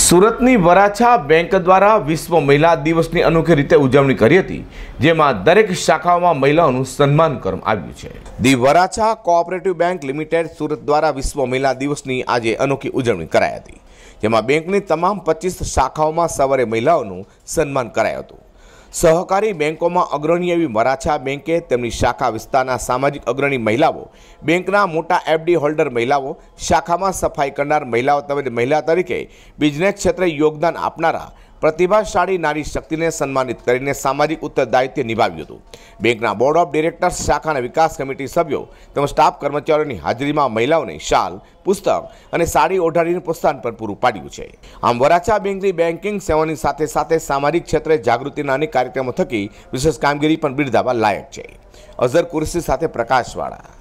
સુરતની વરાછા બેંક દ્વારા વિશ્વ મહિલા દિવસની અનોખી રીતે ઉજવણી કરી હતી જેમાં દરેક શાખાઓમાં મહિલાઓનું સન્માન કરવામાં આવ્યું છે the Varachha cooperative bank limited Surat દ્વારા વિશ્વ મહિલા દિવસની આજે અનોખી ઉજવણી કરાઈ હતી જેમાં બેંકની તમામ પચીસ શાખાઓમાં સવારે મહિલાઓનું સન્માન કરાયું હતું સહકારી બેંકોમાં અગ્રણી એવી મરાછા બેંકે તેમની શાખા વિસ્તારના સામાજિક અગ્રણી મહિલાઓ બેંકના મોટા એફડી હોલ્ડર મહિલાઓ શાખામાં સફાઈ કરનાર મહિલાઓ તેમજ મહિલા તરીકે બિઝનેસ ક્ષેત્રે યોગદાન આપનારા પ્રતિભાશાળી નારી શક્તિને સન્માનિત કરીને સામાજિક ઉત્તરદાયિત્વ નિભાવ્યું હતું બેંકના બોર્ડ ઓફ ડિરેક્ટર્સ શાખાના વિકાસ કમિટી સભ્યો તેમજ સ્ટાફ કર્મચારીઓની હાજરીમાં મહિલાઓને શાલ પુસ્તક અને સાડી ઓઢાડીને પ્રોત્સાહન પણ પૂરું પાડ્યું છે આમ વરાછા બેંકની બેન્કિંગ સેવાની સાથે સાથે સામાજિક ક્ષેત્રે જાગૃતિના અનેક કાર્યક્રમો થકી વિશેષ કામગીરી પણ બિરદાવવા લાયક છે અઝર કુરશી સાથે પ્રકાશવાળા